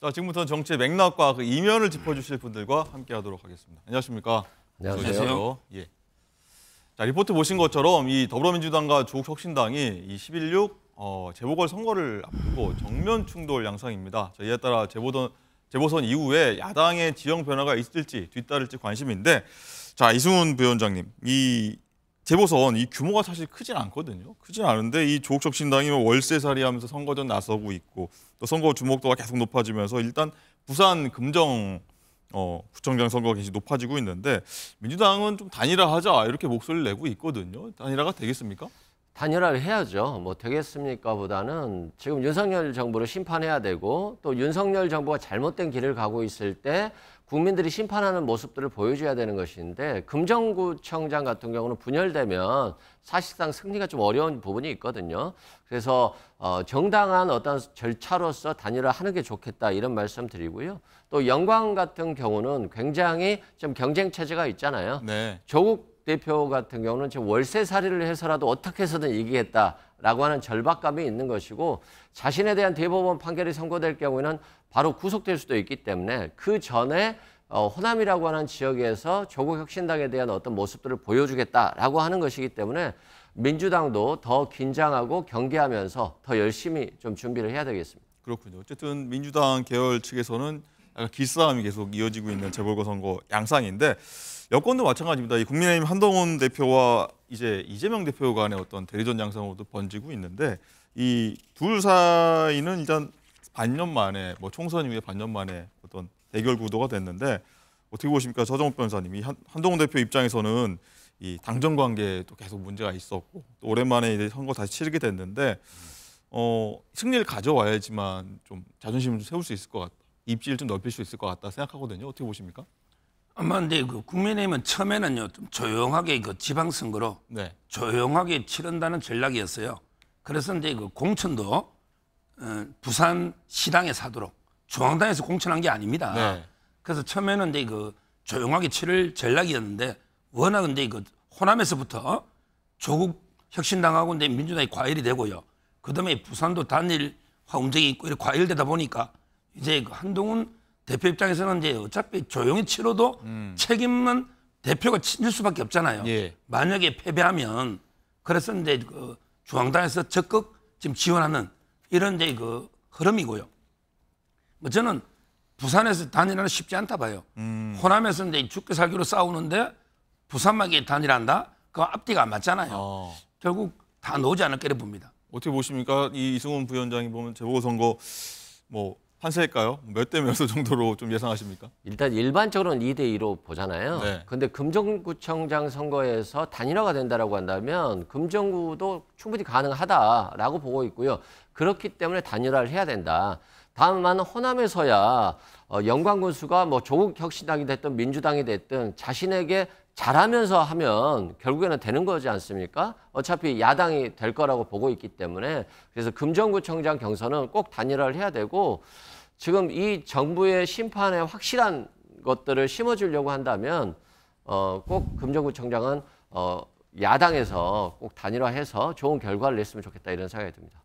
자, 지금부터 는 정치의 맥락과 그 이면을 짚어주실 분들과 함께하도록 하겠습니다. 안녕하십니까? 안녕하세요. 안녕하세요. 예. 자, 리포트 보신 것처럼 이 더불어민주당과 조국혁신당이 이11.6 어, 재보궐 선거를 앞두고 정면 충돌 양상입니다. 자, 이에 따라 재보선 재보선 이후에 야당의 지형 변화가 있을지 뒤따를지 관심인데, 자 이승훈 부위원장님, 이 재보선 이 규모가 사실 크진 않거든요. 크진 않은데 이 조국혁신당이 뭐 월세살이 하면서 선거전 나서고 있고 또 선거 주목도가 계속 높아지면서 일단 부산 금정 어, 부총장 선거가 계속 높아지고 있는데 민주당은 좀 단일화하자 이렇게 목소리를 내고 있거든요. 단일화가 되겠습니까? 단일화를 해야죠. 뭐 되겠습니까 보다는 지금 윤석열 정부를 심판해야 되고 또 윤석열 정부가 잘못된 길을 가고 있을 때 국민들이 심판하는 모습들을 보여줘야 되는 것인데 금정구청장 같은 경우는 분열되면 사실상 승리가 좀 어려운 부분이 있거든요. 그래서 어, 정당한 어떤 절차로서 단일화하는 게 좋겠다 이런 말씀 드리고요. 또 영광 같은 경우는 굉장히 좀 경쟁 체제가 있잖아요. 네. 조국 대표 같은 경우는 지금 월세살이를 해서라도 어떻게 해서든 이기겠다라고 하는 절박감이 있는 것이고 자신에 대한 대법원 판결이 선고될 경우에는 바로 구속될 수도 있기 때문에 그 전에 어, 호남이라고 하는 지역에서 조국 혁신당에 대한 어떤 모습들을 보여주겠다라고 하는 것이기 때문에 민주당도 더 긴장하고 경계하면서 더 열심히 좀 준비를 해야 되겠습니다. 그렇군요. 어쨌든 민주당 계열 측에서는 어, 기싸움이 계속 이어지고 있는 재벌거 선거 양상인데 여권도 마찬가지입니다. 이 국민의힘 한동훈 대표와 이제 이재명 대표 간의 어떤 대리전 양상으로도 번지고 있는데 이 둘 사이는 일단 반년 만에 뭐 총선 이후에 반년 만에 어떤 대결 구도가 됐는데 어떻게 보십니까 서정욱 변호사님이 한동훈 대표 입장에서는 이 당정 관계도 계속 문제가 있었고 또 오랜만에 이제 선거 다시 치르게 됐는데 어 승리를 가져와야지만 좀 자존심을 좀 세울 수 있을 것 같다. 입지를 좀 넓힐 수 있을 것 같다 생각하거든요. 어떻게 보십니까? 아마 데그 국민의힘은 처음에는요 좀 조용하게 그 지방선거로 네. 조용하게 치른다는 전략이었어요. 그래서 이제 그 공천도 어, 부산 시당에 사도록 중앙당에서 공천한 게 아닙니다. 네. 그래서 처음에는 이제 그 조용하게 치를 전략이었는데 워낙 근데 그 호남에서부터 조국 혁신당하고 이제 민주당이 과일이 되고요. 그다음에 부산도 단일화 움직이 있고 과일되다 보니까 이제 한동훈 대표 입장에서는 이제 어차피 조용히 치러도 음. 책임은 대표가 친질 수밖에 없잖아요. 예. 만약에 패배하면 그래서 이제 그 중앙당에서 적극 지금 지원하는 이런 이제 그 흐름이고요. 뭐 저는 부산에서 단일화는 쉽지 않다 봐요. 음. 호남에서 이제 죽게 살기로 싸우는데 부산만이 단일한다? 그 앞뒤가 안 맞잖아요. 어. 결국 다 나오지 않을까 를 봅니다. 어떻게 보십니까? 이 이승훈 부위원장이 보면 재보궐선거 뭐 판세일까요? 몇 대몇 정도로 좀 예상하십니까? 일단 일반적으로는 2대 2로 보잖아요. 네. 근데 금정구청장 선거에서 단일화가 된다라고 한다면 금정구도 충분히 가능하다라고 보고 있고요. 그렇기 때문에 단일화를 해야 된다. 다만 호남에서야 어, 영광군수가 뭐 조국 혁신당이 됐든 민주당이 됐든 자신에게 잘하면서 하면 결국에는 되는 거지 않습니까? 어차피 야당이 될 거라고 보고 있기 때문에 그래서 금정구청장 경선은 꼭 단일화를 해야 되고 지금 이 정부의 심판에 확실한 것들을 심어주려고 한다면 어, 꼭 금정구청장은 어, 야당에서 꼭 단일화해서 좋은 결과를 냈으면 좋겠다 이런 생각이 듭니다.